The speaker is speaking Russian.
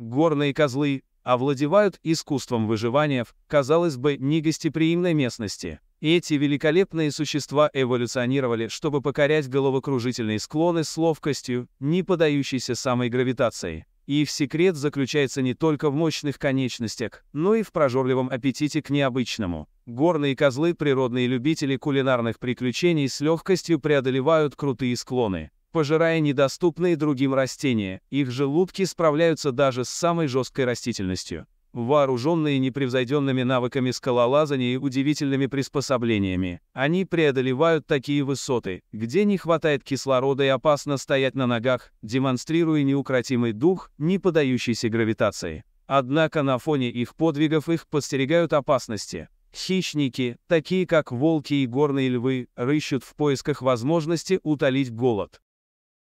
горные козлы, овладевают искусством выживания в, казалось бы, негостеприимной местности. Эти великолепные существа эволюционировали, чтобы покорять головокружительные склоны с ловкостью, не подающейся самой гравитации. Их секрет заключается не только в мощных конечностях, но и в прожорливом аппетите к необычному. Горные козлы, природные любители кулинарных приключений с легкостью преодолевают крутые склоны пожирая недоступные другим растения, их желудки справляются даже с самой жесткой растительностью. Вооруженные непревзойденными навыками скалолазания и удивительными приспособлениями, они преодолевают такие высоты, где не хватает кислорода и опасно стоять на ногах, демонстрируя неукротимый дух, не подающийся гравитации. Однако на фоне их подвигов их подстерегают опасности. Хищники, такие как волки и горные львы, рыщут в поисках возможности утолить голод.